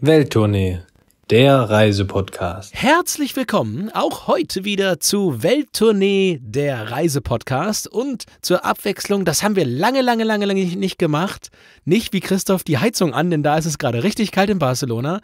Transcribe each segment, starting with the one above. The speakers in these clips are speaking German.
Welttournee, der Reisepodcast. Herzlich willkommen auch heute wieder zu Welttournee, der Reisepodcast. Und zur Abwechslung, das haben wir lange, lange, lange, lange nicht gemacht. Nicht wie Christoph die Heizung an, denn da ist es gerade richtig kalt in Barcelona.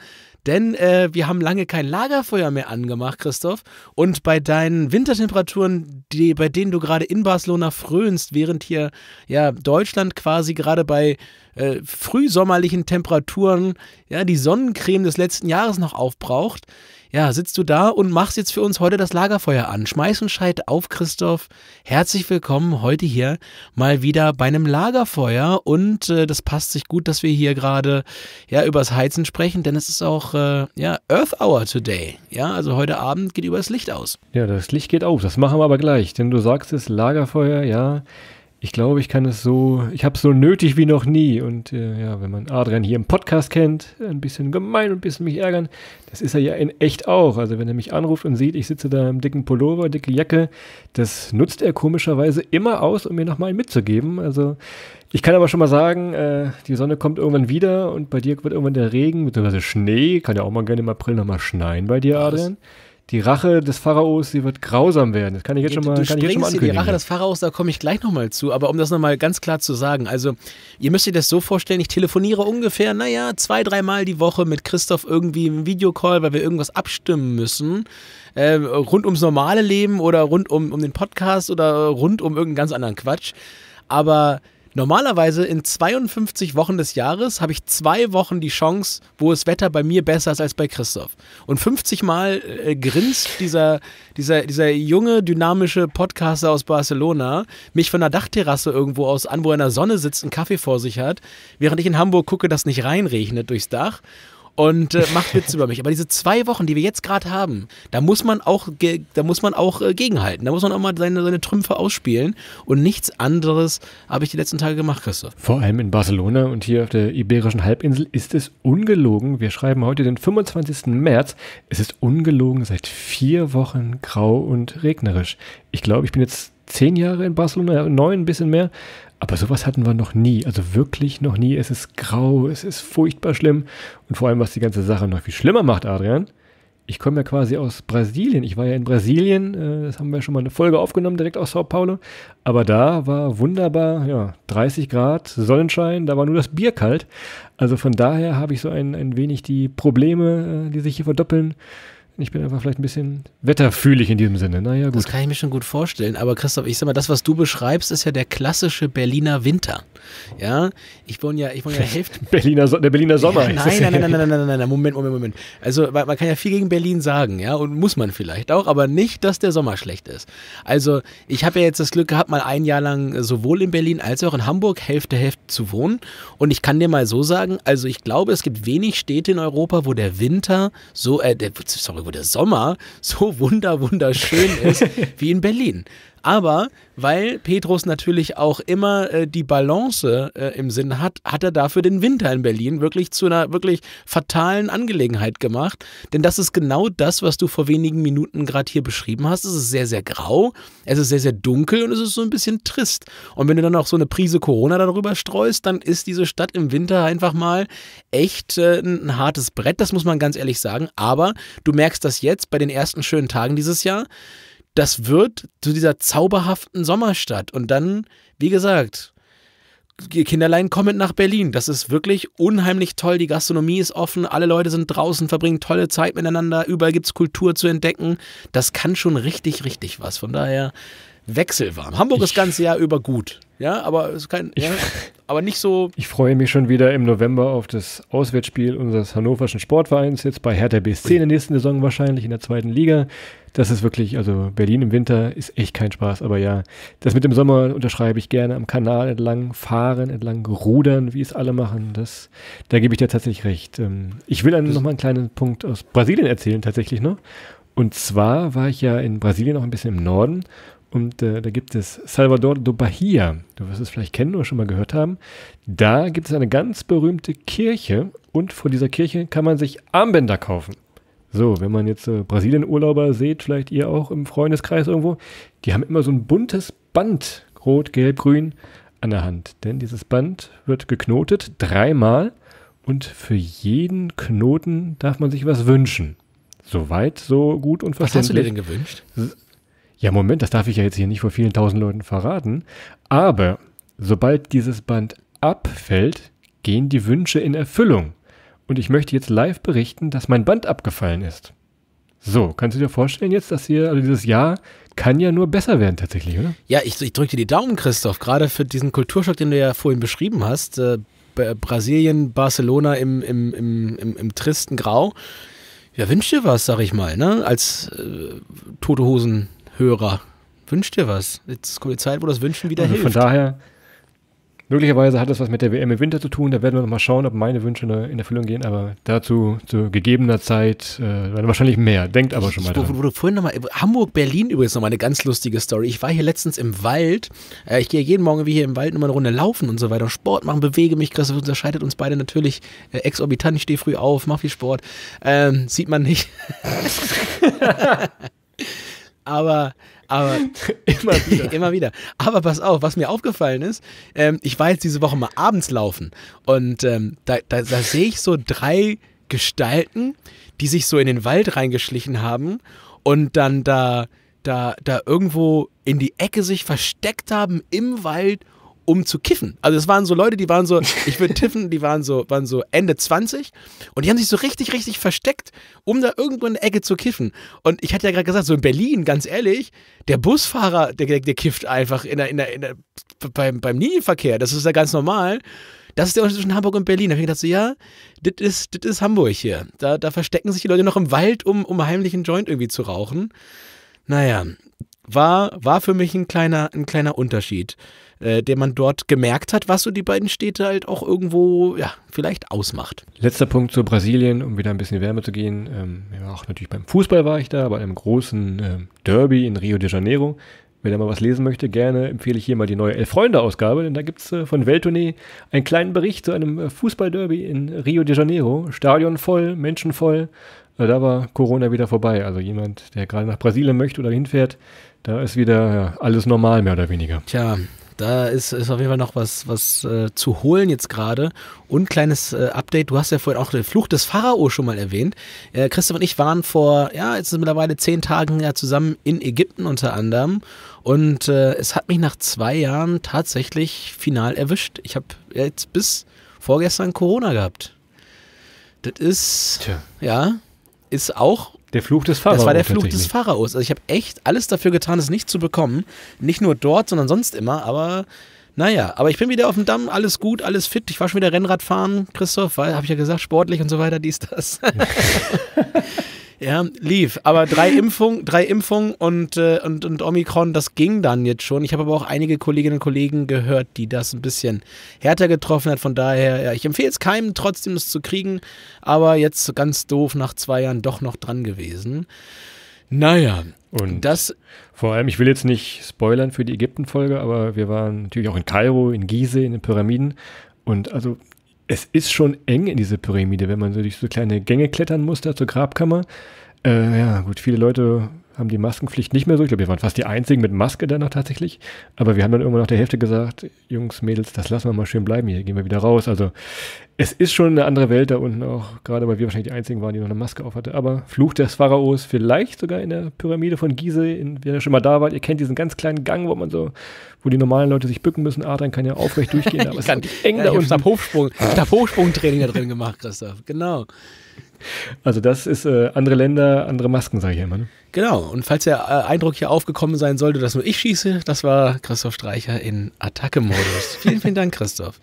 Denn äh, wir haben lange kein Lagerfeuer mehr angemacht, Christoph. Und bei deinen Wintertemperaturen, die, bei denen du gerade in Barcelona frönst, während hier ja Deutschland quasi gerade bei äh, frühsommerlichen Temperaturen ja die Sonnencreme des letzten Jahres noch aufbraucht, ja, sitzt du da und machst jetzt für uns heute das Lagerfeuer an. Schmeiß und Scheit auf, Christoph. Herzlich willkommen heute hier mal wieder bei einem Lagerfeuer. Und äh, das passt sich gut, dass wir hier gerade ja, übers Heizen sprechen, denn es ist auch äh, ja, Earth Hour today. Ja, also heute Abend geht übers Licht aus. Ja, das Licht geht auf. Das machen wir aber gleich, denn du sagst es, Lagerfeuer, ja ich glaube, ich kann es so, ich habe es so nötig wie noch nie. Und äh, ja, wenn man Adrian hier im Podcast kennt, ein bisschen gemein und ein bisschen mich ärgern, das ist er ja in echt auch. Also wenn er mich anruft und sieht, ich sitze da im dicken Pullover, dicke Jacke, das nutzt er komischerweise immer aus, um mir nochmal mitzugeben. Also ich kann aber schon mal sagen, äh, die Sonne kommt irgendwann wieder und bei dir wird irgendwann der Regen, beziehungsweise Schnee, kann ja auch mal gerne im April nochmal schneien bei dir, Adrian. Was? die Rache des Pharaos, sie wird grausam werden. Das kann ich jetzt schon mal, du kann ich jetzt schon mal ankündigen. Die Rache des Pharaos, da komme ich gleich nochmal zu. Aber um das nochmal ganz klar zu sagen, also ihr müsst euch das so vorstellen, ich telefoniere ungefähr, naja, zwei, dreimal die Woche mit Christoph irgendwie im Videocall, weil wir irgendwas abstimmen müssen. Äh, rund ums normale Leben oder rund um, um den Podcast oder rund um irgendeinen ganz anderen Quatsch. Aber Normalerweise in 52 Wochen des Jahres habe ich zwei Wochen die Chance, wo das Wetter bei mir besser ist als bei Christoph. Und 50 Mal äh, grinst dieser, dieser, dieser junge, dynamische Podcaster aus Barcelona mich von der Dachterrasse irgendwo aus an, wo er in der Sonne sitzt, einen Kaffee vor sich hat, während ich in Hamburg gucke, dass nicht reinregnet durchs Dach und äh, macht Witze über mich. Aber diese zwei Wochen, die wir jetzt gerade haben, da muss man auch, da muss man auch äh, gegenhalten. Da muss man auch mal seine, seine Trümpfe ausspielen. Und nichts anderes habe ich die letzten Tage gemacht, Christoph. Vor allem in Barcelona und hier auf der Iberischen Halbinsel ist es ungelogen. Wir schreiben heute den 25. März. Es ist ungelogen seit vier Wochen grau und regnerisch. Ich glaube, ich bin jetzt zehn Jahre in Barcelona, neun, ein bisschen mehr. Aber sowas hatten wir noch nie. Also wirklich noch nie. Es ist grau, es ist furchtbar schlimm. Und vor allem, was die ganze Sache noch viel schlimmer macht, Adrian. Ich komme ja quasi aus Brasilien. Ich war ja in Brasilien. Äh, das haben wir schon mal eine Folge aufgenommen, direkt aus Sao Paulo. Aber da war wunderbar, ja, 30 Grad, Sonnenschein, da war nur das Bier kalt. Also von daher habe ich so ein, ein wenig die Probleme, äh, die sich hier verdoppeln, ich bin einfach vielleicht ein bisschen wetterfühlig in diesem Sinne. Naja, gut. Das kann ich mir schon gut vorstellen. Aber Christoph, ich sag mal, das, was du beschreibst, ist ja der klassische Berliner Winter. Ja, ich wohne ja, ich wohne ja Hälfte. Berliner, der Berliner Sommer. nein, nein, nein, nein, nein, nein, nein, nein, Moment, Moment, Moment. Also man kann ja viel gegen Berlin sagen, ja, und muss man vielleicht auch, aber nicht, dass der Sommer schlecht ist. Also ich habe ja jetzt das Glück gehabt, mal ein Jahr lang sowohl in Berlin als auch in Hamburg Hälfte Hälfte zu wohnen. Und ich kann dir mal so sagen, also ich glaube, es gibt wenig Städte in Europa, wo der Winter so, äh, der, sorry, wo der Sommer so wunder wunderschön ist wie in Berlin. Aber weil Petrus natürlich auch immer äh, die Balance äh, im Sinn hat, hat er dafür den Winter in Berlin wirklich zu einer wirklich fatalen Angelegenheit gemacht. Denn das ist genau das, was du vor wenigen Minuten gerade hier beschrieben hast. Es ist sehr, sehr grau, es ist sehr, sehr dunkel und es ist so ein bisschen trist. Und wenn du dann auch so eine Prise Corona darüber streust, dann ist diese Stadt im Winter einfach mal echt äh, ein, ein hartes Brett, das muss man ganz ehrlich sagen. Aber du merkst das jetzt bei den ersten schönen Tagen dieses Jahr das wird zu dieser zauberhaften Sommerstadt. Und dann, wie gesagt, ihr Kinderlein kommen nach Berlin. Das ist wirklich unheimlich toll. Die Gastronomie ist offen, alle Leute sind draußen, verbringen tolle Zeit miteinander, überall gibt es Kultur zu entdecken. Das kann schon richtig, richtig was. Von daher wechselwarm. Hamburg ich, das ganze Jahr über gut. Ja, aber es kann, ich, ja, aber nicht so. Ich freue mich schon wieder im November auf das Auswärtsspiel unseres hannoverschen Sportvereins, jetzt bei Hertha BSC in der nächsten Saison wahrscheinlich in der zweiten Liga. Das ist wirklich, also Berlin im Winter ist echt kein Spaß, aber ja, das mit dem Sommer unterschreibe ich gerne am Kanal entlang fahren, entlang rudern, wie es alle machen. Das, da gebe ich dir tatsächlich recht. Ähm, ich will dann nochmal einen kleinen Punkt aus Brasilien erzählen, tatsächlich noch. Und zwar war ich ja in Brasilien auch ein bisschen im Norden und äh, da gibt es Salvador do Bahia. Du wirst es vielleicht kennen oder schon mal gehört haben. Da gibt es eine ganz berühmte Kirche und vor dieser Kirche kann man sich Armbänder kaufen. So, wenn man jetzt äh, Brasilien-Urlauber seht, vielleicht ihr auch im Freundeskreis irgendwo, die haben immer so ein buntes Band, rot, gelb, grün, an der Hand. Denn dieses Band wird geknotet dreimal und für jeden Knoten darf man sich was wünschen. Soweit, so gut und verständlich. Was hast du dir denn gewünscht? Ja, Moment, das darf ich ja jetzt hier nicht vor vielen tausend Leuten verraten. Aber sobald dieses Band abfällt, gehen die Wünsche in Erfüllung. Und ich möchte jetzt live berichten, dass mein Band abgefallen ist. So, kannst du dir vorstellen jetzt, dass hier, also dieses Jahr kann ja nur besser werden tatsächlich, oder? Ja, ich, ich drücke dir die Daumen, Christoph, gerade für diesen Kulturschock, den du ja vorhin beschrieben hast. Äh, Brasilien, Barcelona im, im, im, im, im tristen Grau. Ja, wünsch dir was, sag ich mal, ne? Als äh, tote Hosen Hörer, wünscht dir was. Jetzt kommt die Zeit, wo das Wünschen wieder also hilft. Von daher, möglicherweise hat das was mit der WM im Winter zu tun. Da werden wir nochmal schauen, ob meine Wünsche in Erfüllung gehen. Aber dazu zu gegebener Zeit äh, wahrscheinlich mehr. Denkt aber schon mal dran. wo du vorhin nochmal, äh, Hamburg, Berlin übrigens nochmal eine ganz lustige Story. Ich war hier letztens im Wald. Äh, ich gehe jeden Morgen wie hier im Wald nochmal eine Runde laufen und so weiter. Sport machen, bewege mich. Das unterscheidet uns beide natürlich äh, exorbitant. Ich stehe früh auf, mache viel Sport. Ähm, sieht man nicht. aber, aber immer, wieder. immer wieder. Aber pass auf, was mir aufgefallen ist, ähm, ich war jetzt diese Woche mal abends laufen und ähm, da, da, da sehe ich so drei Gestalten, die sich so in den Wald reingeschlichen haben und dann da, da, da irgendwo in die Ecke sich versteckt haben im Wald um zu kiffen. Also es waren so Leute, die waren so, ich würde tiffen, die waren so, waren so Ende 20 und die haben sich so richtig, richtig versteckt, um da irgendwo in der Ecke zu kiffen. Und ich hatte ja gerade gesagt, so in Berlin, ganz ehrlich, der Busfahrer, der, der, der kifft einfach in der, in der, in der, beim, beim Linienverkehr. Das ist ja ganz normal. Das ist der Unterschied zwischen Hamburg und Berlin. Da habe ich gedacht, so, ja, das ist, das Hamburg hier. Da, da verstecken sich die Leute noch im Wald, um, um heimlich Joint irgendwie zu rauchen. Naja, war, war für mich ein kleiner, ein kleiner Unterschied äh, den man dort gemerkt hat, was so die beiden Städte halt auch irgendwo, ja, vielleicht ausmacht. Letzter Punkt zu Brasilien, um wieder ein bisschen wärmer zu gehen. Ähm, ja, auch natürlich beim Fußball war ich da, bei einem großen ähm, Derby in Rio de Janeiro. Wer da mal was lesen möchte, gerne empfehle ich hier mal die neue Elf-Freunde-Ausgabe, denn da gibt es äh, von Welttournee einen kleinen Bericht zu einem äh, Fußballderby in Rio de Janeiro. Stadion voll, Menschen voll. Äh, da war Corona wieder vorbei. Also jemand, der gerade nach Brasilien möchte oder hinfährt, da ist wieder alles normal, mehr oder weniger. Tja, da ist, ist auf jeden Fall noch was, was äh, zu holen jetzt gerade. Und kleines äh, Update, du hast ja vorhin auch den Fluch des Pharao schon mal erwähnt. Äh, Christoph und ich waren vor, ja, jetzt sind mittlerweile zehn Tagen ja zusammen in Ägypten unter anderem. Und äh, es hat mich nach zwei Jahren tatsächlich final erwischt. Ich habe jetzt bis vorgestern Corona gehabt. Das ist, Tja. ja, ist auch der Fluch des Pharaos. Das war der Fluch des Pharaos. Also ich habe echt alles dafür getan, es nicht zu bekommen. Nicht nur dort, sondern sonst immer. Aber naja, aber ich bin wieder auf dem Damm, alles gut, alles fit. Ich war schon wieder Rennradfahren, Christoph, weil, habe ich ja gesagt, sportlich und so weiter, dies, das. Ja, lief. Aber drei Impfungen, drei Impfungen und, äh, und, und Omikron, das ging dann jetzt schon. Ich habe aber auch einige Kolleginnen und Kollegen gehört, die das ein bisschen härter getroffen hat. Von daher, ja, ich empfehle es keinem, trotzdem es zu kriegen. Aber jetzt ganz doof nach zwei Jahren doch noch dran gewesen. Naja. Und das. Vor allem, ich will jetzt nicht spoilern für die Ägypten-Folge, aber wir waren natürlich auch in Kairo, in Gizeh, in den Pyramiden. Und also es ist schon eng in dieser Pyramide, wenn man so durch so kleine Gänge klettern muss, da zur Grabkammer. Äh, ja, gut, viele Leute haben die Maskenpflicht nicht mehr so. Ich glaube, wir waren fast die einzigen mit Maske dann noch tatsächlich. Aber wir haben dann irgendwann nach der Hälfte gesagt, Jungs, Mädels, das lassen wir mal schön bleiben hier, gehen wir wieder raus. Also es ist schon eine andere Welt da unten auch, gerade weil wir wahrscheinlich die einzigen waren, die noch eine Maske aufhatte. Aber Fluch des Pharaos, vielleicht sogar in der Pyramide von Gizeh, in, wenn ihr schon mal da wart, ihr kennt diesen ganz kleinen Gang, wo man so, wo die normalen Leute sich bücken müssen. Adrian kann ja aufrecht durchgehen, aber es ist eng ja, da unten. Ich habe Hochsprung, ich hab Hochsprungtraining da drin gemacht, Christoph, genau. Also das ist äh, andere Länder, andere Masken, sage ich immer. Ne? Genau, und falls der äh, Eindruck hier aufgekommen sein sollte, dass nur ich schieße, das war Christoph Streicher in Attacke-Modus. vielen, vielen Dank, Christoph.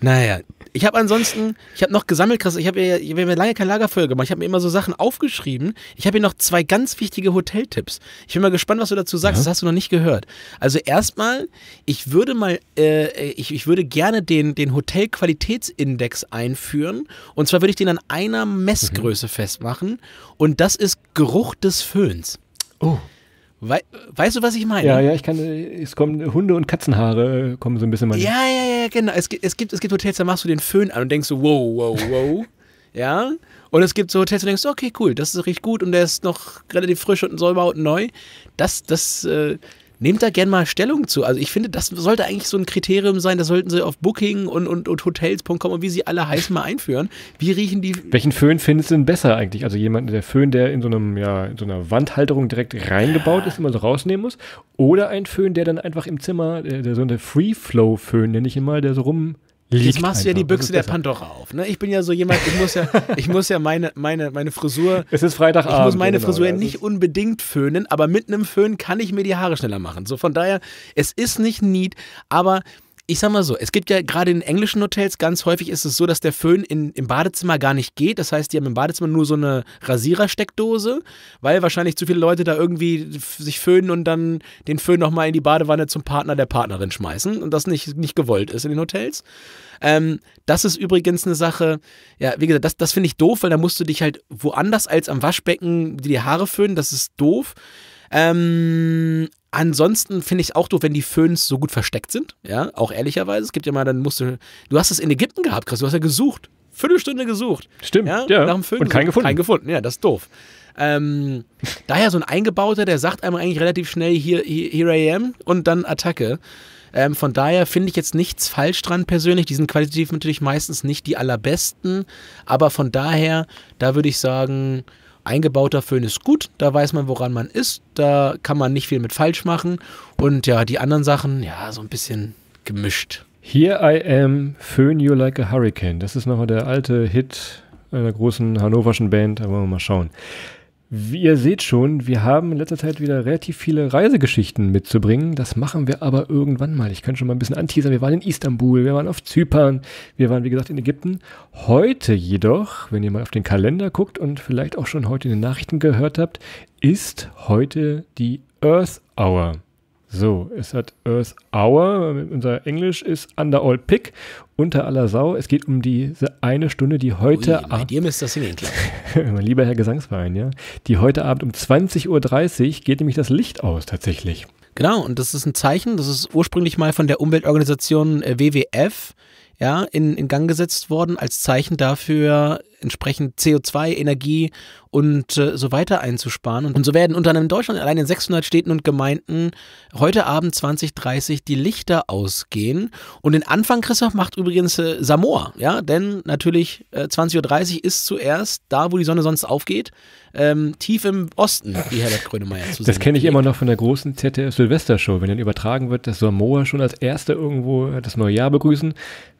Naja, ich habe ansonsten, ich habe noch gesammelt, Chris, ich habe mir, hab ja lange kein Lagerfeuer gemacht. Ich habe mir immer so Sachen aufgeschrieben. Ich habe hier noch zwei ganz wichtige Hoteltipps. Ich bin mal gespannt, was du dazu sagst. Ja. Das hast du noch nicht gehört. Also erstmal, ich würde mal, äh, ich, ich würde gerne den, den Hotelqualitätsindex einführen. Und zwar würde ich den an einer Messgröße mhm. festmachen. Und das ist Geruch des Föhns. Oh. We weißt du, was ich meine? Ja, ja, ich kann, es kommen Hunde und Katzenhaare äh, kommen so ein bisschen mal. Ja, ja, ja, genau. Es gibt, es gibt, es gibt Hotels, da machst du den Föhn an und denkst so, wow, wow, wow. ja. Und es gibt so Hotels, wo du denkst, okay, cool, das ist richtig gut und der ist noch relativ frisch und sauber und neu. Das, das, äh, Nehmt da gerne mal Stellung zu. Also ich finde, das sollte eigentlich so ein Kriterium sein, das sollten sie auf Booking und, und, und Hotels.com und wie sie alle heißen mal einführen. Wie riechen die? Welchen Föhn findest du denn besser eigentlich? Also jemand, der Föhn, der in so, einem, ja, in so einer Wandhalterung direkt reingebaut ist, immer so rausnehmen muss. Oder ein Föhn, der dann einfach im Zimmer, der, der so eine Free-Flow-Föhn, nenne ich ihn mal, der so rum Jetzt machst du ja die Büchse der Pandora auf. Ne? Ich bin ja so jemand, ich muss ja, ich muss ja meine, meine, meine Frisur. Es ist Freitagabend. Ich muss meine genau, Frisur nicht unbedingt föhnen, aber mit einem Föhn kann ich mir die Haare schneller machen. So von daher, es ist nicht neat, aber ich sag mal so, es gibt ja gerade in englischen Hotels ganz häufig ist es so, dass der Föhn in, im Badezimmer gar nicht geht. Das heißt, die haben im Badezimmer nur so eine Rasierersteckdose, weil wahrscheinlich zu viele Leute da irgendwie sich föhnen und dann den Föhn nochmal in die Badewanne zum Partner der Partnerin schmeißen und das nicht, nicht gewollt ist in den Hotels. Ähm, das ist übrigens eine Sache, ja, wie gesagt, das, das finde ich doof, weil da musst du dich halt woanders als am Waschbecken die Haare föhnen. Das ist doof. Ähm, Ansonsten finde ich auch doof, wenn die Föhns so gut versteckt sind. Ja, auch ehrlicherweise. Es gibt ja mal, dann musst du. Du hast es in Ägypten gehabt, Chris. Du hast ja gesucht. Viertelstunde gesucht. Stimmt. Ja, ja. Nach dem Föhn Und keinen gefunden. Kein gefunden. Ja, das ist doof. Ähm, daher so ein Eingebauter, der sagt einem eigentlich relativ schnell: Here, here I am und dann Attacke. Ähm, von daher finde ich jetzt nichts falsch dran persönlich. Die sind qualitativ natürlich meistens nicht die allerbesten. Aber von daher, da würde ich sagen, eingebauter Föhn ist gut, da weiß man, woran man ist, da kann man nicht viel mit falsch machen. Und ja, die anderen Sachen, ja, so ein bisschen gemischt. Here I am, Föhn You Like a Hurricane. Das ist nochmal der alte Hit einer großen hannoverschen Band, da wollen wir mal schauen. Wie ihr seht schon, wir haben in letzter Zeit wieder relativ viele Reisegeschichten mitzubringen. Das machen wir aber irgendwann mal. Ich kann schon mal ein bisschen anteasern. Wir waren in Istanbul, wir waren auf Zypern, wir waren, wie gesagt, in Ägypten. Heute jedoch, wenn ihr mal auf den Kalender guckt und vielleicht auch schon heute in den Nachrichten gehört habt, ist heute die Earth Hour. So, es hat Earth Hour, unser Englisch ist Under All Pick, unter aller Sau. Es geht um diese eine Stunde, die heute Abend. Dir müsst das hingehen, Mein lieber Herr Gesangsverein, ja. Die heute Abend um 20.30 Uhr geht nämlich das Licht aus, tatsächlich. Genau, und das ist ein Zeichen, das ist ursprünglich mal von der Umweltorganisation äh, WWF ja, in, in Gang gesetzt worden, als Zeichen dafür, entsprechend CO2, Energie und äh, so weiter einzusparen. Und, und so werden unter anderem in Deutschland allein in 600 Städten und Gemeinden heute Abend 2030 die Lichter ausgehen. Und den Anfang, Christoph, macht übrigens äh, Samoa, ja, denn natürlich äh, 20.30 Uhr ist zuerst da, wo die Sonne sonst aufgeht, ähm, tief im Osten, wie Herr Herbert Grönemeyer zu sehen Das kenne ich immer noch von der großen zdf show wenn dann übertragen wird, dass Samoa schon als Erste irgendwo äh, das neue Jahr begrüßen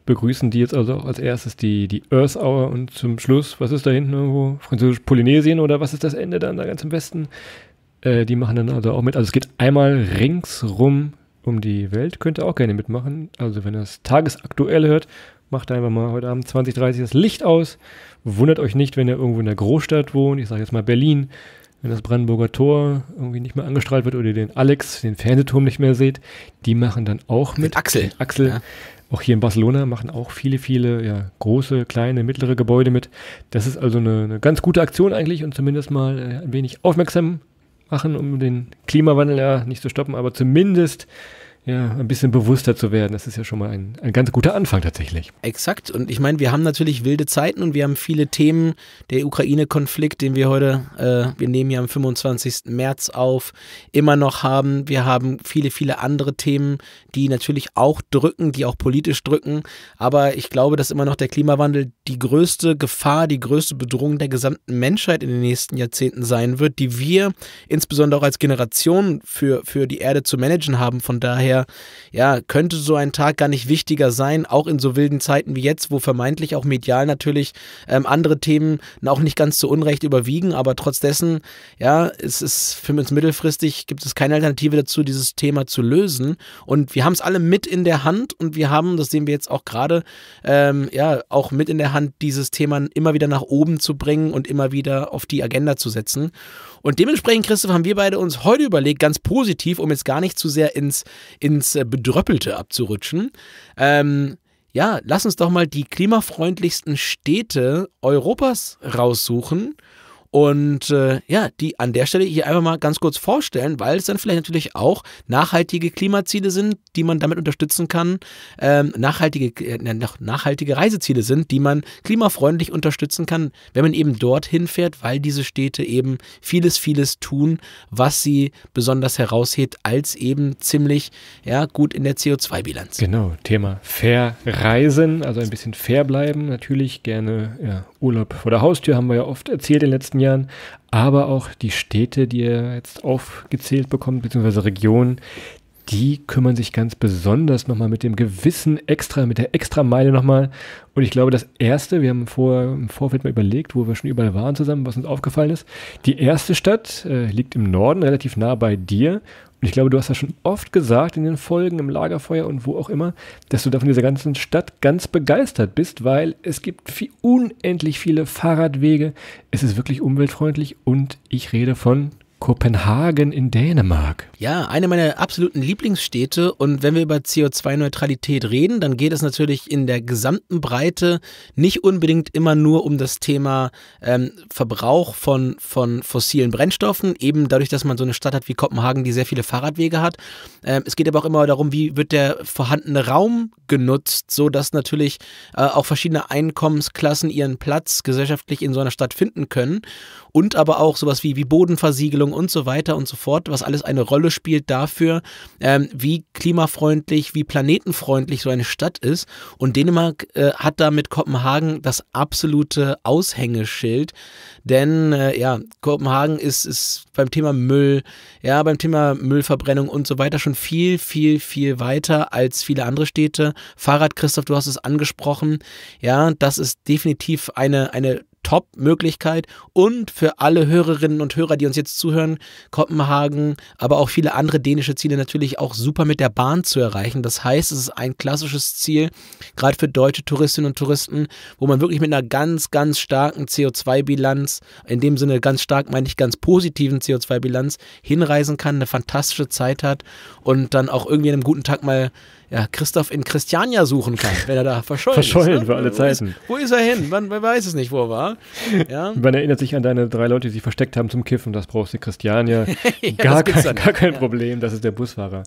begrüßen die jetzt also auch als erstes die, die Earth Hour und zum Schluss, was ist da hinten irgendwo? Französisch-Polynesien sehen oder was ist das Ende dann da ganz im Westen? Äh, die machen dann also auch mit. Also es geht einmal ringsrum um die Welt. Könnt ihr auch gerne mitmachen. Also wenn ihr das tagesaktuell hört, macht einfach mal heute Abend 20.30 das Licht aus. Wundert euch nicht, wenn ihr irgendwo in der Großstadt wohnt. Ich sage jetzt mal Berlin. Wenn das Brandenburger Tor irgendwie nicht mehr angestrahlt wird oder den Alex, den Fernsehturm nicht mehr seht, die machen dann auch mit. mit Axel. Axel. Ja. Auch hier in Barcelona machen auch viele, viele ja, große, kleine, mittlere Gebäude mit. Das ist also eine, eine ganz gute Aktion eigentlich und zumindest mal äh, ein wenig aufmerksam machen, um den Klimawandel ja nicht zu stoppen, aber zumindest ja, ein bisschen bewusster zu werden. Das ist ja schon mal ein, ein ganz guter Anfang tatsächlich. Exakt. Und ich meine, wir haben natürlich wilde Zeiten und wir haben viele Themen. Der Ukraine-Konflikt, den wir heute, äh, wir nehmen ja am 25. März auf, immer noch haben. Wir haben viele, viele andere Themen, die natürlich auch drücken, die auch politisch drücken. Aber ich glaube, dass immer noch der Klimawandel die größte Gefahr, die größte Bedrohung der gesamten Menschheit in den nächsten Jahrzehnten sein wird, die wir insbesondere auch als Generation für, für die Erde zu managen haben. Von daher, ja, könnte so ein Tag gar nicht wichtiger sein, auch in so wilden Zeiten wie jetzt, wo vermeintlich auch medial natürlich ähm, andere Themen auch nicht ganz zu Unrecht überwiegen, aber trotz dessen, ja, es ist für uns mittelfristig, gibt es keine Alternative dazu, dieses Thema zu lösen. Und wir haben es alle mit in der Hand und wir haben, das sehen wir jetzt auch gerade, ähm, ja, auch mit in der Hand, dieses Thema immer wieder nach oben zu bringen und immer wieder auf die Agenda zu setzen. Und dementsprechend, Christoph, haben wir beide uns heute überlegt, ganz positiv, um jetzt gar nicht zu sehr ins, ins äh, Bedröppelte abzurutschen, ähm, ja, lass uns doch mal die klimafreundlichsten Städte Europas raussuchen und äh, ja, die an der Stelle hier einfach mal ganz kurz vorstellen, weil es dann vielleicht natürlich auch nachhaltige Klimaziele sind, die man damit unterstützen kann, ähm, nachhaltige, äh, nachhaltige Reiseziele sind, die man klimafreundlich unterstützen kann, wenn man eben dorthin fährt, weil diese Städte eben vieles, vieles tun, was sie besonders heraushebt, als eben ziemlich ja, gut in der CO2-Bilanz. Genau, Thema fair reisen, also ein bisschen fair bleiben, natürlich gerne ja, Urlaub vor der Haustür, haben wir ja oft erzählt in den letzten Jahren. Jahren, aber auch die Städte, die ihr jetzt aufgezählt bekommt, beziehungsweise Regionen, die kümmern sich ganz besonders nochmal mit dem gewissen Extra, mit der Extrameile nochmal. Und ich glaube, das Erste, wir haben vor, im Vorfeld mal überlegt, wo wir schon überall waren zusammen, was uns aufgefallen ist. Die erste Stadt äh, liegt im Norden, relativ nah bei dir. Und ich glaube, du hast ja schon oft gesagt in den Folgen, im Lagerfeuer und wo auch immer, dass du davon dieser ganzen Stadt ganz begeistert bist, weil es gibt viel, unendlich viele Fahrradwege. Es ist wirklich umweltfreundlich und ich rede von Kopenhagen in Dänemark. Ja, eine meiner absoluten Lieblingsstädte. Und wenn wir über CO2-Neutralität reden, dann geht es natürlich in der gesamten Breite nicht unbedingt immer nur um das Thema ähm, Verbrauch von, von fossilen Brennstoffen, eben dadurch, dass man so eine Stadt hat wie Kopenhagen, die sehr viele Fahrradwege hat. Ähm, es geht aber auch immer darum, wie wird der vorhandene Raum genutzt, sodass natürlich äh, auch verschiedene Einkommensklassen ihren Platz gesellschaftlich in so einer Stadt finden können. Und aber auch sowas wie, wie Bodenversiegelung und so weiter und so fort, was alles eine Rolle spielt dafür, ähm, wie klimafreundlich, wie planetenfreundlich so eine Stadt ist. Und Dänemark äh, hat da mit Kopenhagen das absolute Aushängeschild, denn äh, ja, Kopenhagen ist, ist beim Thema Müll, ja, beim Thema Müllverbrennung und so weiter schon viel, viel, viel weiter als viele andere Städte. Fahrrad, Christoph, du hast es angesprochen. Ja, das ist definitiv eine, eine Top-Möglichkeit. Und für alle Hörerinnen und Hörer, die uns jetzt zuhören, Kopenhagen, aber auch viele andere dänische Ziele natürlich auch super mit der Bahn zu erreichen. Das heißt, es ist ein klassisches Ziel, gerade für deutsche Touristinnen und Touristen, wo man wirklich mit einer ganz, ganz starken CO2-Bilanz, in dem Sinne ganz stark meine ich ganz positiven CO2-Bilanz, hinreisen kann, eine fantastische Zeit hat und dann auch irgendwie an einem guten Tag mal ja, Christoph in Christiania suchen kann, wenn er da verschollen, verschollen ist. Verschollen ne? für alle Zeiten. Wo ist, wo ist er hin? Man, man weiß es nicht, wo er war. Ja. Man erinnert sich an deine drei Leute, die sich versteckt haben zum Kiffen. Das brauchst du, Christian, ja. gar, kein, gar nicht. kein Problem, das ist der Busfahrer.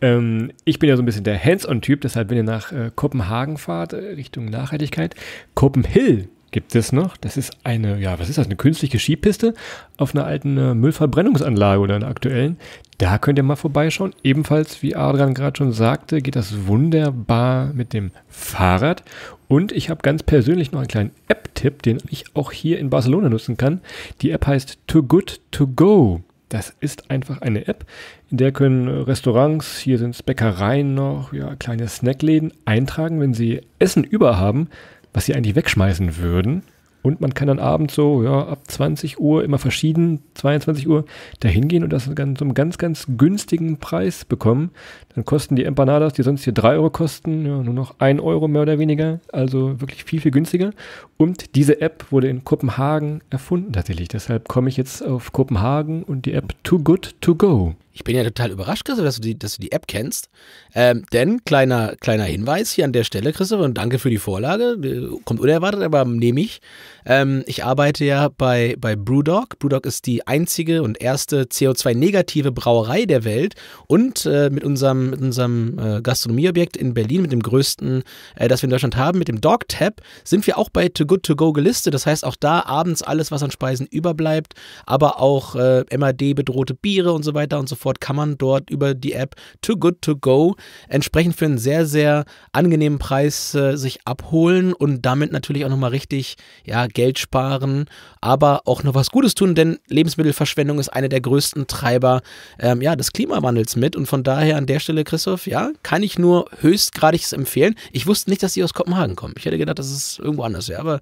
Ähm, ich bin ja so ein bisschen der Hands-on-Typ, deshalb, wenn ihr nach äh, Kopenhagen fahrt, äh, Richtung Nachhaltigkeit, Copenhill gibt es noch. Das ist eine, ja, was ist das? Eine künstliche Skipiste auf einer alten äh, Müllverbrennungsanlage oder einer aktuellen. Da könnt ihr mal vorbeischauen. Ebenfalls, wie Adrian gerade schon sagte, geht das wunderbar mit dem Fahrrad. Und ich habe ganz persönlich noch einen kleinen App-Tipp, den ich auch hier in Barcelona nutzen kann. Die App heißt Too Good To Go. Das ist einfach eine App, in der können äh, Restaurants, hier sind es Bäckereien noch, ja, kleine Snackläden eintragen, wenn sie Essen über haben, was sie eigentlich wegschmeißen würden. Und man kann dann abends so ja, ab 20 Uhr, immer verschieden, 22 Uhr, da hingehen und das zu so einem ganz, ganz günstigen Preis bekommen. Dann kosten die Empanadas, die sonst hier 3 Euro kosten, ja, nur noch 1 Euro mehr oder weniger. Also wirklich viel, viel günstiger. Und diese App wurde in Kopenhagen erfunden tatsächlich. Deshalb komme ich jetzt auf Kopenhagen und die App Too Good To Go. Ich bin ja total überrascht, Christopher, dass du die, dass du die App kennst. Ähm, denn kleiner, kleiner Hinweis hier an der Stelle, Christopher, und danke für die Vorlage. Äh, kommt unerwartet, aber nehme ich. Ähm, ich arbeite ja bei, bei Brewdog. Brewdog ist die einzige und erste CO2-negative Brauerei der Welt und äh, mit unserem, mit unserem äh, Gastronomieobjekt in Berlin, mit dem größten, äh, das wir in Deutschland haben, mit dem Dog Tab, sind wir auch bei Too Good To Go gelistet. Das heißt, auch da abends alles, was an Speisen überbleibt, aber auch äh, MAD-bedrohte Biere und so weiter und so fort fort, kann man dort über die App Too Good To Go entsprechend für einen sehr, sehr angenehmen Preis äh, sich abholen und damit natürlich auch nochmal richtig ja, Geld sparen, aber auch noch was Gutes tun, denn Lebensmittelverschwendung ist einer der größten Treiber ähm, ja, des Klimawandels mit. Und von daher an der Stelle, Christoph, ja, kann ich nur höchstgradig empfehlen. Ich wusste nicht, dass die aus Kopenhagen kommen. Ich hätte gedacht, das ist irgendwo anders, ja, aber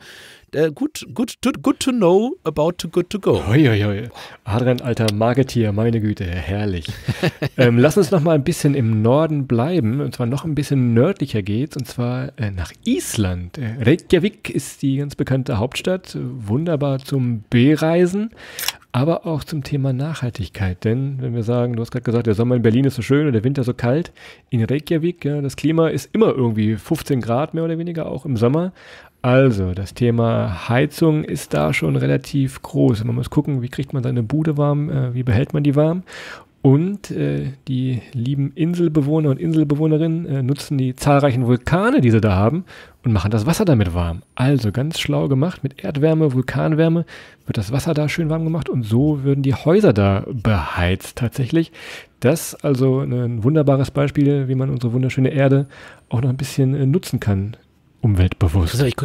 äh, gut, gut, good to know about to good to go. Hoi, hoi, hoi. Adrian, alter Marketier, meine Güte, herrlich. ähm, lass uns noch mal ein bisschen im Norden bleiben und zwar noch ein bisschen nördlicher geht's und zwar äh, nach Island. Äh, Reykjavik ist die ganz bekannte Hauptstadt, wunderbar zum Bereisen aber auch zum Thema Nachhaltigkeit. Denn wenn wir sagen, du hast gerade gesagt, der Sommer in Berlin ist so schön und der Winter so kalt, in Reykjavik, ja, das Klima ist immer irgendwie 15 Grad mehr oder weniger, auch im Sommer. Also, das Thema Heizung ist da schon relativ groß. Man muss gucken, wie kriegt man seine Bude warm, äh, wie behält man die warm. Und äh, die lieben Inselbewohner und Inselbewohnerinnen äh, nutzen die zahlreichen Vulkane, die sie da haben, und machen das Wasser damit warm. Also ganz schlau gemacht, mit Erdwärme, Vulkanwärme wird das Wasser da schön warm gemacht und so würden die Häuser da beheizt tatsächlich. Das also ein wunderbares Beispiel, wie man unsere wunderschöne Erde auch noch ein bisschen äh, nutzen kann umweltbewusst. Also ich,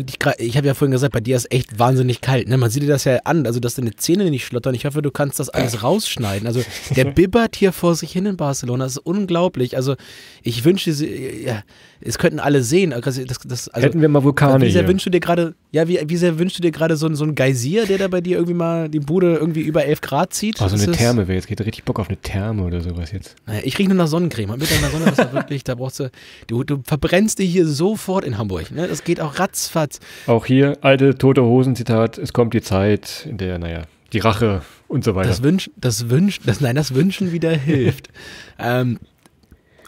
ich, habe ja vorhin gesagt, bei dir ist echt wahnsinnig kalt. Ne? Man sieht dir das ja an, also dass deine Zähne nicht schlottern. Ich hoffe, du kannst das alles rausschneiden. Also der bibbert hier vor sich hin in Barcelona. Das ist unglaublich. Also ich wünsche, ja, es könnten alle sehen. Also das, das, also, Hätten wir mal Vulkane wie sehr hier. Wünschst du dir grade, ja, wie, wie sehr wünschst du dir gerade so, so einen Geysir, der da bei dir irgendwie mal die Bude irgendwie über 11 Grad zieht? Oh, so eine Therme wäre jetzt. Geht richtig Bock auf eine Therme oder sowas jetzt. Naja, ich rieche nur nach Sonnencreme. Mit deiner Sonne, wirklich, da brauchst du, du, du verbrennst dich hier sofort in Hamburg. Ne? Ne? Es geht auch ratzfatz. Auch hier alte tote Hosen-Zitat: Es kommt die Zeit, in der, naja, die Rache und so weiter. Das Wünschen, das Wünschen, das, nein, das Wünschen wieder hilft. ähm,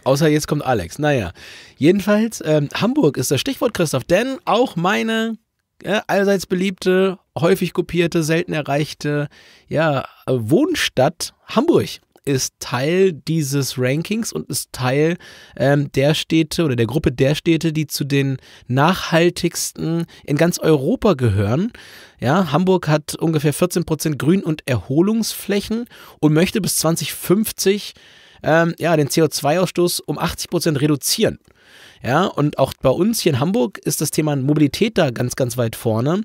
außer jetzt kommt Alex. Naja, jedenfalls, ähm, Hamburg ist das Stichwort, Christoph, denn auch meine ja, allseits beliebte, häufig kopierte, selten erreichte ja, Wohnstadt Hamburg ist Teil dieses Rankings und ist Teil ähm, der Städte oder der Gruppe der Städte, die zu den nachhaltigsten in ganz Europa gehören. Ja, Hamburg hat ungefähr 14 Prozent Grün- und Erholungsflächen und möchte bis 2050 ähm, ja, den CO2-Ausstoß um 80 Prozent reduzieren. Ja, und auch bei uns hier in Hamburg ist das Thema Mobilität da ganz, ganz weit vorne.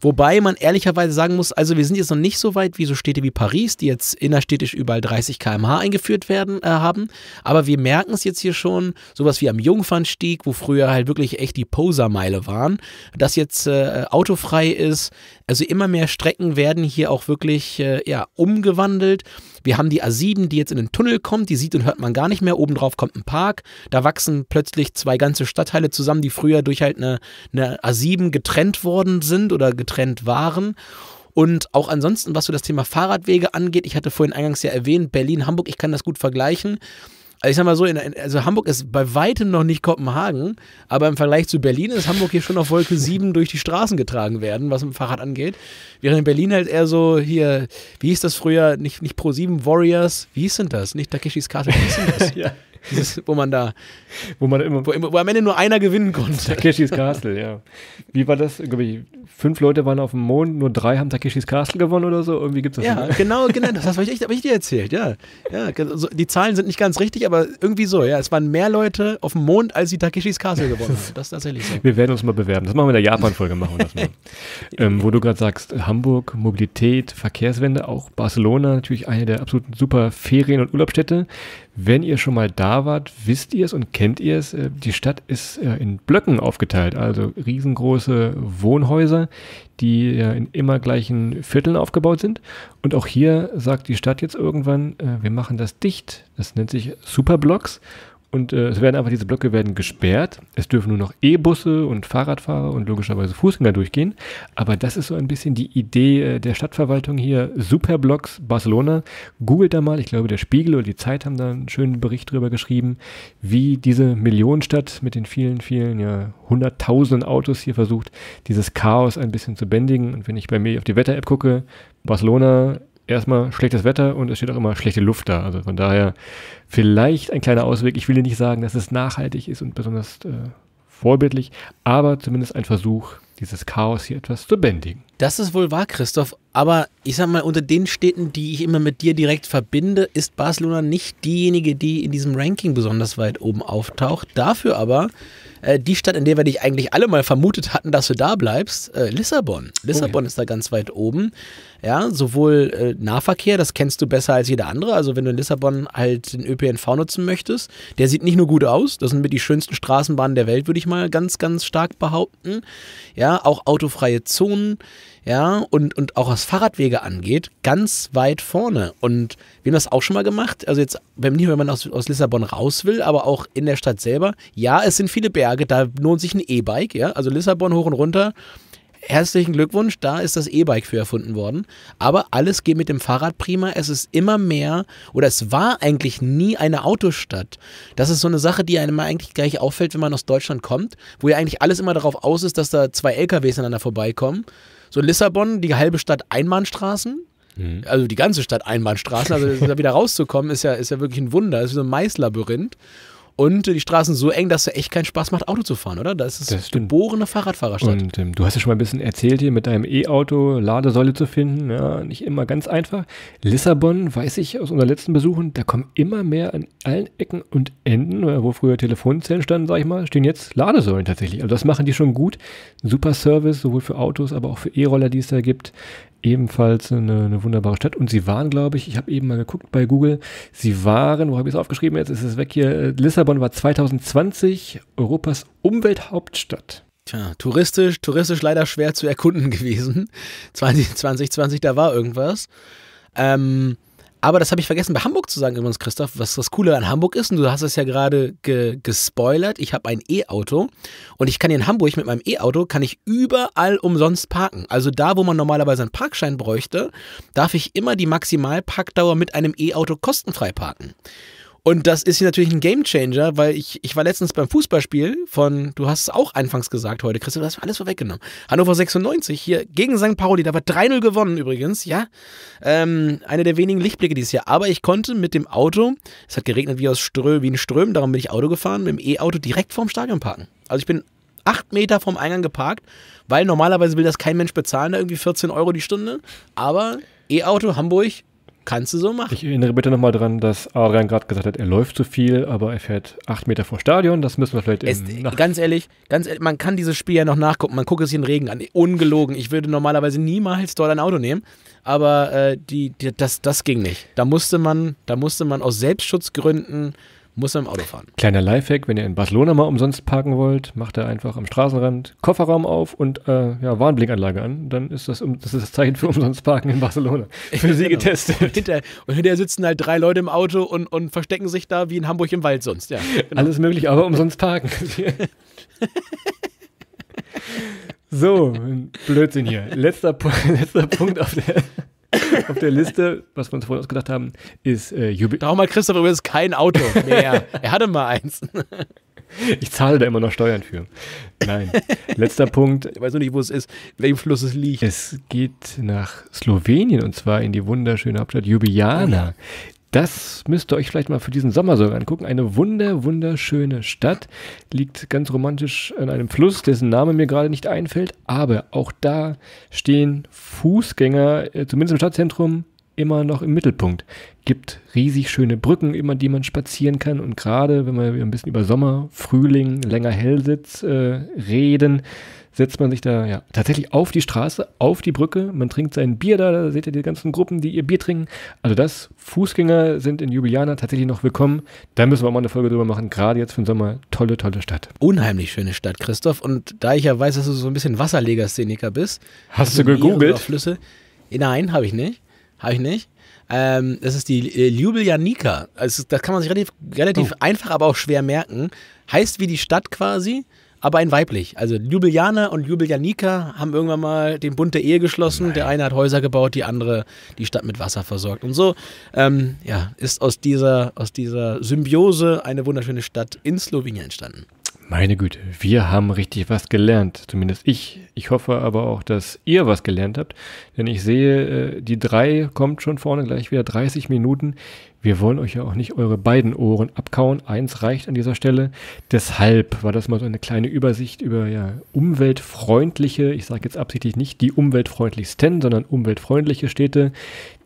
Wobei man ehrlicherweise sagen muss, also wir sind jetzt noch nicht so weit wie so Städte wie Paris, die jetzt innerstädtisch überall 30 km/h eingeführt werden äh, haben. Aber wir merken es jetzt hier schon, sowas wie am Jungfernstieg, wo früher halt wirklich echt die Posermeile waren, dass jetzt äh, autofrei ist. Also immer mehr Strecken werden hier auch wirklich äh, ja, umgewandelt. Wir haben die A7, die jetzt in den Tunnel kommt, die sieht und hört man gar nicht mehr. Obendrauf kommt ein Park, da wachsen plötzlich zwei ganze Stadtteile zusammen, die früher durch halt eine, eine A7 getrennt worden sind oder getrennt waren. Und auch ansonsten, was so das Thema Fahrradwege angeht, ich hatte vorhin eingangs ja erwähnt, Berlin, Hamburg, ich kann das gut vergleichen. Also ich sag mal so, in, also Hamburg ist bei weitem noch nicht Kopenhagen, aber im Vergleich zu Berlin ist Hamburg hier schon auf Wolke 7 durch die Straßen getragen werden, was im Fahrrad angeht. Während in Berlin halt eher so hier, wie hieß das früher, nicht, nicht Pro 7 Warriors, wie hieß denn das? Nicht Takeshis Karte, wie hieß denn das? ja. Dieses, wo man da, wo man immer, wo, wo, am Ende nur einer gewinnen konnte. Takeshis Castle, ja. Wie war das? Ich, fünf Leute waren auf dem Mond, nur drei haben Takeshis Castle gewonnen oder so. Irgendwie gibt es das. Ja, nicht. genau, genau. Das habe ich, hab ich dir erzählt. Ja, ja. Also die Zahlen sind nicht ganz richtig, aber irgendwie so. Ja, es waren mehr Leute auf dem Mond, als sie Takeshis Castle gewonnen haben. Das ist tatsächlich so. Wir werden uns mal bewerben. Das machen wir in der Japan-Folge, machen das mal. ähm, wo du gerade sagst, Hamburg, Mobilität, Verkehrswende, auch Barcelona natürlich eine der absoluten super Ferien- und Urlaubsstädte. Wenn ihr schon mal da wart, wisst ihr es und kennt ihr es. Äh, die Stadt ist äh, in Blöcken aufgeteilt, also riesengroße Wohnhäuser, die in immer gleichen Vierteln aufgebaut sind. Und auch hier sagt die Stadt jetzt irgendwann, äh, wir machen das dicht. Das nennt sich Superblocks. Und äh, es werden einfach diese Blöcke werden gesperrt. Es dürfen nur noch E-Busse und Fahrradfahrer und logischerweise Fußgänger durchgehen. Aber das ist so ein bisschen die Idee äh, der Stadtverwaltung hier. Superblocks Barcelona. Googelt da mal. Ich glaube, der Spiegel oder die Zeit haben da einen schönen Bericht drüber geschrieben, wie diese Millionenstadt mit den vielen, vielen, ja, hunderttausenden Autos hier versucht, dieses Chaos ein bisschen zu bändigen. Und wenn ich bei mir auf die Wetter-App gucke, Barcelona erstmal schlechtes Wetter und es steht auch immer schlechte Luft da. Also von daher vielleicht ein kleiner Ausweg. Ich will dir nicht sagen, dass es nachhaltig ist und besonders äh, vorbildlich, aber zumindest ein Versuch, dieses Chaos hier etwas zu bändigen. Das ist wohl wahr, Christoph. Aber ich sag mal, unter den Städten, die ich immer mit dir direkt verbinde, ist Barcelona nicht diejenige, die in diesem Ranking besonders weit oben auftaucht. Dafür aber äh, die Stadt, in der wir dich eigentlich alle mal vermutet hatten, dass du da bleibst, äh, Lissabon. Oh Lissabon okay. ist da ganz weit oben. Ja, sowohl äh, Nahverkehr, das kennst du besser als jeder andere. Also wenn du in Lissabon halt den ÖPNV nutzen möchtest, der sieht nicht nur gut aus, das sind mit die schönsten Straßenbahnen der Welt, würde ich mal ganz, ganz stark behaupten. Ja, auch autofreie Zonen ja, und, und auch was Fahrradwege angeht, ganz weit vorne. Und wir haben das auch schon mal gemacht. Also jetzt, wenn, nicht, wenn man aus, aus Lissabon raus will, aber auch in der Stadt selber. Ja, es sind viele Berge, da lohnt sich ein E-Bike, ja. Also Lissabon hoch und runter. Herzlichen Glückwunsch, da ist das E-Bike für erfunden worden. Aber alles geht mit dem Fahrrad prima. Es ist immer mehr oder es war eigentlich nie eine Autostadt. Das ist so eine Sache, die einem eigentlich gleich auffällt, wenn man aus Deutschland kommt, wo ja eigentlich alles immer darauf aus ist, dass da zwei LKWs aneinander vorbeikommen. So in Lissabon, die halbe Stadt Einbahnstraßen. Mhm. Also die ganze Stadt Einbahnstraßen. Also da wieder rauszukommen, ist ja, ist ja wirklich ein Wunder. Das ist wie so ein Maislabyrinth und die Straßen so eng, dass es echt keinen Spaß macht, Auto zu fahren, oder? Das ist das geborene Fahrradfahrerstadt. Und ähm, du hast ja schon mal ein bisschen erzählt hier, mit deinem E-Auto Ladesäule zu finden, ja, nicht immer ganz einfach. Lissabon, weiß ich aus unseren letzten Besuchen, da kommen immer mehr an allen Ecken und Enden, äh, wo früher Telefonzellen standen, sag ich mal, stehen jetzt Ladesäulen tatsächlich. Also das machen die schon gut. Super Service, sowohl für Autos, aber auch für E-Roller, die es da gibt. Ebenfalls eine, eine, wunderbare Stadt. Und sie waren, glaube ich, ich habe eben mal geguckt bei Google, sie waren, wo habe ich es aufgeschrieben? Jetzt ist es weg hier. Äh, Lissabon war 2020 Europas Umwelthauptstadt. Tja, touristisch, touristisch leider schwer zu erkunden gewesen. 2020, 2020, da war irgendwas. Ähm, aber das habe ich vergessen bei Hamburg zu sagen, übrigens, Christoph, was das Coole an Hamburg ist. Und du hast es ja gerade ge gespoilert. Ich habe ein E-Auto und ich kann in Hamburg mit meinem E-Auto, kann ich überall umsonst parken. Also da, wo man normalerweise einen Parkschein bräuchte, darf ich immer die Maximalparkdauer mit einem E-Auto kostenfrei parken. Und das ist hier natürlich ein Gamechanger, weil ich, ich war letztens beim Fußballspiel von, du hast es auch anfangs gesagt heute, Christian, du hast alles vorweggenommen. Hannover 96 hier gegen St. Pauli, da war 3-0 gewonnen übrigens, ja. Ähm, einer der wenigen Lichtblicke dieses Jahr. Aber ich konnte mit dem Auto, es hat geregnet wie, aus Strö, wie ein Ström, darum bin ich Auto gefahren, mit dem E-Auto direkt vorm Stadion parken. Also ich bin acht Meter vom Eingang geparkt, weil normalerweise will das kein Mensch bezahlen, da irgendwie 14 Euro die Stunde. Aber E-Auto Hamburg, Kannst du so machen. Ich erinnere bitte nochmal dran, dass Adrian gerade gesagt hat, er läuft zu viel, aber er fährt acht Meter vor Stadion. Das müssen wir vielleicht es, äh, Ganz ehrlich, ganz ehrlich, man kann dieses Spiel ja noch nachgucken. Man guckt es hier in Regen an. Ungelogen. Ich würde normalerweise niemals dort ein Auto nehmen, aber äh, die, die, das, das ging nicht. Da musste man, da musste man aus Selbstschutzgründen muss er im Auto fahren. Kleiner Lifehack, wenn ihr in Barcelona mal umsonst parken wollt, macht er einfach am Straßenrand Kofferraum auf und äh, ja, Warnblinkanlage an. Dann ist das, um, das ist das Zeichen für umsonst parken in Barcelona. Für sie genau. getestet. Und hinterher, und hinterher, sitzen halt drei Leute im Auto und, und verstecken sich da wie in Hamburg im Wald sonst. Ja, genau. Alles möglich, aber umsonst parken. so, Blödsinn hier. Letzter, letzter Punkt auf der auf der Liste, was wir uns vorhin ausgedacht haben, ist äh, Jubiläum. Darum hat Christoph übrigens kein Auto mehr. er hatte mal eins. ich zahle da immer noch Steuern für. Nein. Letzter Punkt. Ich weiß nur nicht, wo es ist, in welchem Fluss es liegt. Es geht nach Slowenien und zwar in die wunderschöne Hauptstadt Ljubljana. Oh das müsst ihr euch vielleicht mal für diesen Sommer sogar angucken. Eine wunder, wunderschöne Stadt. Liegt ganz romantisch an einem Fluss, dessen Name mir gerade nicht einfällt. Aber auch da stehen Fußgänger, äh, zumindest im Stadtzentrum, immer noch im Mittelpunkt. Gibt riesig schöne Brücken, immer die man spazieren kann. Und gerade, wenn wir ein bisschen über Sommer, Frühling, länger Hellsitz äh, reden, setzt man sich da ja, tatsächlich auf die Straße, auf die Brücke. Man trinkt sein Bier da. Da seht ihr die ganzen Gruppen, die ihr Bier trinken. Also das, Fußgänger sind in Ljubljana tatsächlich noch willkommen. Da müssen wir auch mal eine Folge drüber machen. Gerade jetzt für den Sommer. Tolle, tolle Stadt. Unheimlich schöne Stadt, Christoph. Und da ich ja weiß, dass du so ein bisschen Wasserlegastheniker bist. Hast du gegoogelt? Flüsse. Nein, habe ich nicht. Habe ich nicht. Ähm, das ist die äh, Ljubljanika. Also, das kann man sich relativ, relativ oh. einfach, aber auch schwer merken. Heißt wie die Stadt quasi aber ein weiblich. Also Ljubljana und Ljubljanika haben irgendwann mal den Bund der Ehe geschlossen. Nein. Der eine hat Häuser gebaut, die andere die Stadt mit Wasser versorgt. Und so ähm, ja, ist aus dieser, aus dieser Symbiose eine wunderschöne Stadt in Slowenien entstanden. Meine Güte, wir haben richtig was gelernt, zumindest ich. Ich hoffe aber auch, dass ihr was gelernt habt, denn ich sehe, äh, die drei kommt schon vorne gleich wieder 30 Minuten. Wir wollen euch ja auch nicht eure beiden Ohren abkauen. Eins reicht an dieser Stelle. Deshalb war das mal so eine kleine Übersicht über ja, umweltfreundliche, ich sage jetzt absichtlich nicht die umweltfreundlichsten, sondern umweltfreundliche Städte,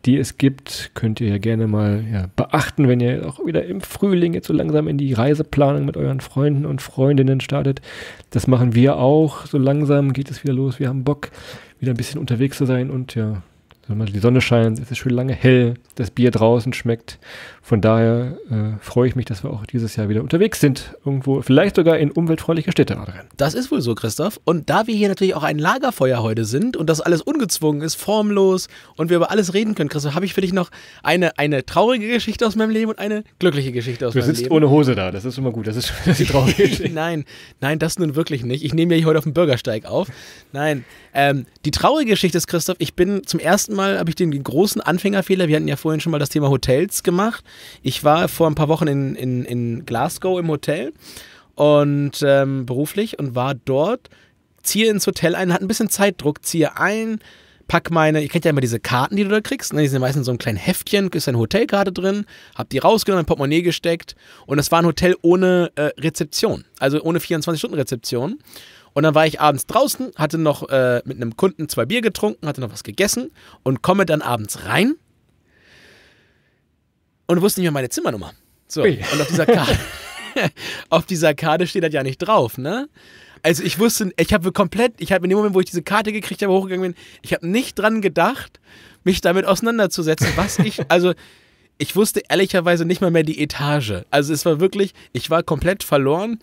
die es gibt. Könnt ihr ja gerne mal ja, beachten, wenn ihr auch wieder im Frühling jetzt so langsam in die Reiseplanung mit euren Freunden und Freundinnen startet. Das machen wir auch. So langsam geht es wieder los. Wir haben Bock, wieder ein bisschen unterwegs zu sein und ja, die Sonne scheint, es ist schön lange hell, das Bier draußen schmeckt. Von daher äh, freue ich mich, dass wir auch dieses Jahr wieder unterwegs sind. Irgendwo, vielleicht sogar in umweltfreundliche Städte, Adrian. Das ist wohl so, Christoph. Und da wir hier natürlich auch ein Lagerfeuer heute sind und das alles ungezwungen ist, formlos und wir über alles reden können, Christoph, habe ich für dich noch eine, eine traurige Geschichte aus meinem Leben und eine glückliche Geschichte aus du meinem Leben. Du sitzt ohne Hose da, das ist immer gut. Das ist, das die traurige Geschichte. nein, nein, das nun wirklich nicht. Ich nehme ja hier heute auf dem Bürgersteig auf. Nein, ähm, die traurige Geschichte ist, Christoph, ich bin zum ersten Mal Mal habe ich den großen Anfängerfehler, wir hatten ja vorhin schon mal das Thema Hotels gemacht. Ich war vor ein paar Wochen in, in, in Glasgow im Hotel und ähm, beruflich und war dort, ziehe ins Hotel ein, hat ein bisschen Zeitdruck, ziehe ein, pack meine, ihr kennt ja immer diese Karten, die du da kriegst, ne? die sind meistens so ein kleines Heftchen, ist eine Hotelkarte drin, hab die rausgenommen, ein Portemonnaie gesteckt und das war ein Hotel ohne äh, Rezeption, also ohne 24-Stunden-Rezeption und dann war ich abends draußen, hatte noch äh, mit einem Kunden zwei Bier getrunken, hatte noch was gegessen und komme dann abends rein und wusste nicht mehr meine Zimmernummer. So, Ui. und auf dieser, Karte, auf dieser Karte steht das ja nicht drauf, ne? Also ich wusste, ich habe komplett, ich habe in dem Moment, wo ich diese Karte gekriegt habe, hochgegangen bin, ich habe nicht dran gedacht, mich damit auseinanderzusetzen, was ich, also ich wusste ehrlicherweise nicht mal mehr die Etage. Also es war wirklich, ich war komplett verloren.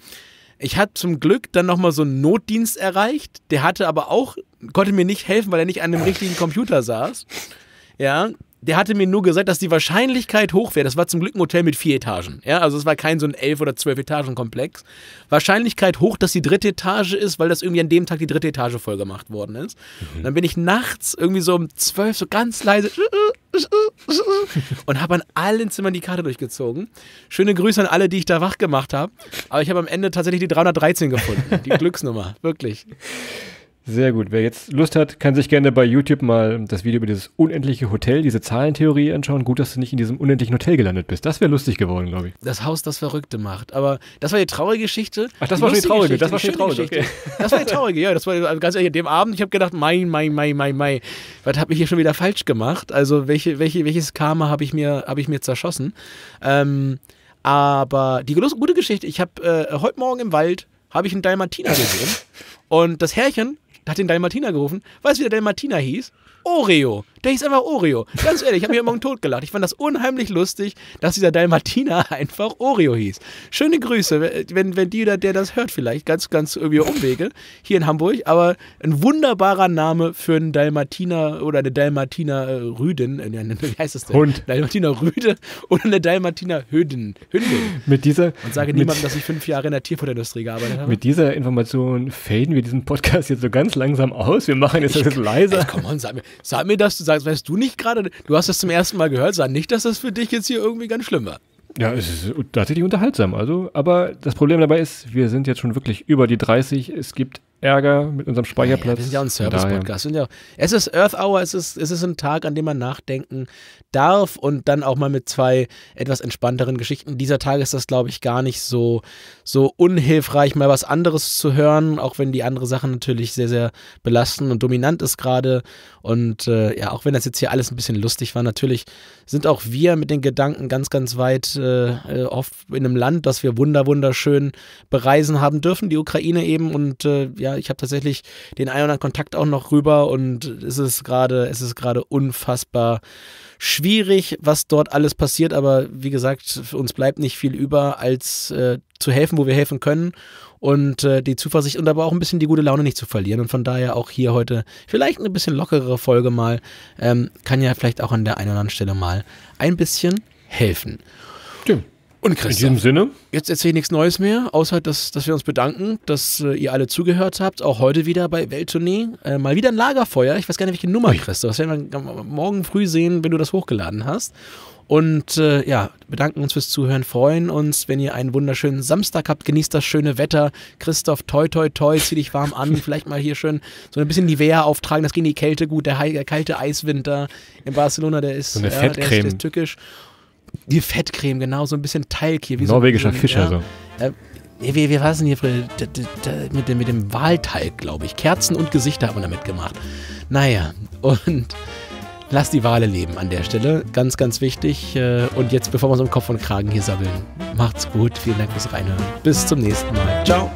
Ich hatte zum Glück dann nochmal so einen Notdienst erreicht. Der hatte aber auch, konnte mir nicht helfen, weil er nicht an dem richtigen Computer saß. Ja, der hatte mir nur gesagt, dass die Wahrscheinlichkeit hoch wäre. Das war zum Glück ein Hotel mit vier Etagen. Ja, also es war kein so ein elf oder zwölf Etagen Komplex. Wahrscheinlichkeit hoch, dass die dritte Etage ist, weil das irgendwie an dem Tag die dritte Etage voll gemacht worden ist. Mhm. dann bin ich nachts irgendwie so um zwölf so ganz leise und habe an allen Zimmern die Karte durchgezogen. Schöne Grüße an alle, die ich da wach gemacht habe. Aber ich habe am Ende tatsächlich die 313 gefunden, die Glücksnummer, wirklich. Sehr gut. Wer jetzt Lust hat, kann sich gerne bei YouTube mal das Video über dieses unendliche Hotel, diese Zahlentheorie anschauen. Gut, dass du nicht in diesem unendlichen Hotel gelandet bist. Das wäre lustig geworden, glaube ich. Das Haus, das Verrückte macht. Aber das war die traurige Geschichte. Ach, das die war schon die traurige. Geschichte, das war schon die traurige. Okay. Das war die traurige, ja. Das war also ganz ehrlich, an dem Abend, ich habe gedacht, mein, mein, mein, mein, mein. Was habe ich hier schon wieder falsch gemacht? Also, welche, welche, welches Karma habe ich, mir, hab ich mir zerschossen? Ähm, aber die gute Geschichte, ich habe äh, heute Morgen im Wald habe ich einen Dalmatiner gesehen. Und das Herrchen da hat den Dalmatiner gerufen. Weißt du, wie der Dalmatiner hieß? Oreo der hieß einfach Oreo. Ganz ehrlich, ich habe mich am Morgen gelacht. Ich fand das unheimlich lustig, dass dieser Dalmatiner einfach Oreo hieß. Schöne Grüße, wenn, wenn die oder der das hört vielleicht, ganz, ganz irgendwie Umwege hier in Hamburg, aber ein wunderbarer Name für einen Dalmatiner oder eine Dalmatiner äh, Rüden, äh, wie heißt das denn? Hund. Dalmatiner Rüde oder eine Dalmatiner Hündin. Hündin. Mit dieser, Und sage niemandem, dass ich fünf Jahre in der Tierfutterindustrie gearbeitet habe. Mit dieser Information faden wir diesen Podcast jetzt so ganz langsam aus. Wir machen jetzt ich, das jetzt leiser. Ey, komm on, sag mir, sag mir, dass du, sag weißt, weißt du nicht gerade, du hast das zum ersten Mal gehört, sag nicht, dass das für dich jetzt hier irgendwie ganz schlimm war. Ja, es ist tatsächlich unterhaltsam. Also, aber das Problem dabei ist, wir sind jetzt schon wirklich über die 30. Es gibt Ärger mit unserem Speicherplatz. Ja, wir sind ja auch ein Service-Podcast. Es ist Earth Hour, es ist, es ist ein Tag, an dem man nachdenken darf und dann auch mal mit zwei etwas entspannteren Geschichten. Dieser Tag ist das, glaube ich, gar nicht so, so unhilfreich, mal was anderes zu hören, auch wenn die andere Sache natürlich sehr, sehr belastend und dominant ist gerade. Und äh, ja, auch wenn das jetzt hier alles ein bisschen lustig war, natürlich sind auch wir mit den Gedanken ganz, ganz weit äh, äh oft in einem Land, das wir wunder, wunderschön bereisen haben dürfen, die Ukraine eben. Und äh, ja, ja, ich habe tatsächlich den einen oder anderen Kontakt auch noch rüber und es ist gerade, es ist gerade unfassbar schwierig, was dort alles passiert. Aber wie gesagt, für uns bleibt nicht viel über, als äh, zu helfen, wo wir helfen können und äh, die Zuversicht und aber auch ein bisschen die gute Laune nicht zu verlieren. Und von daher auch hier heute vielleicht eine bisschen lockerere Folge mal, ähm, kann ja vielleicht auch an der einen oder anderen Stelle mal ein bisschen helfen. Und Christoph, In diesem Sinne. Jetzt erzähle ich nichts Neues mehr, außer dass, dass wir uns bedanken, dass äh, ihr alle zugehört habt. Auch heute wieder bei Welttournee. Äh, mal wieder ein Lagerfeuer. Ich weiß gar nicht, welche Nummer, Christoph. Das werden wir äh, morgen früh sehen, wenn du das hochgeladen hast. Und äh, ja, bedanken uns fürs Zuhören, freuen uns, wenn ihr einen wunderschönen Samstag habt. Genießt das schöne Wetter. Christoph, toi, toi, toi, zieh dich warm an. Vielleicht mal hier schön so ein bisschen Nivea auftragen. Das ging die Kälte gut. Der, der kalte Eiswinter in Barcelona, der ist, so eine ja, der ist, der ist tückisch. Die Fettcreme, genau, so ein bisschen Teig hier. Norwegischer so, Fischer, ja. so. Äh, wie, wie war denn hier, Fred? Mit, mit dem Wahlteig, glaube ich. Kerzen und Gesichter haben wir damit gemacht. Naja, und lass die Wale leben an der Stelle. Ganz, ganz wichtig. Äh, und jetzt, bevor wir so im Kopf und Kragen hier sabbeln, macht's gut. Vielen Dank fürs Reinhören. Bis zum nächsten Mal. Ciao.